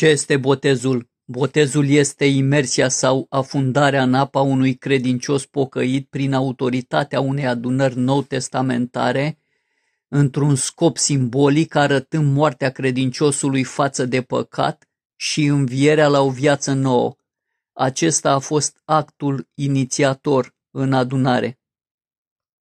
Ce este botezul? Botezul este imersia sau afundarea în apa unui credincios pocăit prin autoritatea unei adunări nou-testamentare, într-un scop simbolic arătând moartea credinciosului față de păcat și învierea la o viață nouă. Acesta a fost actul inițiator în adunare.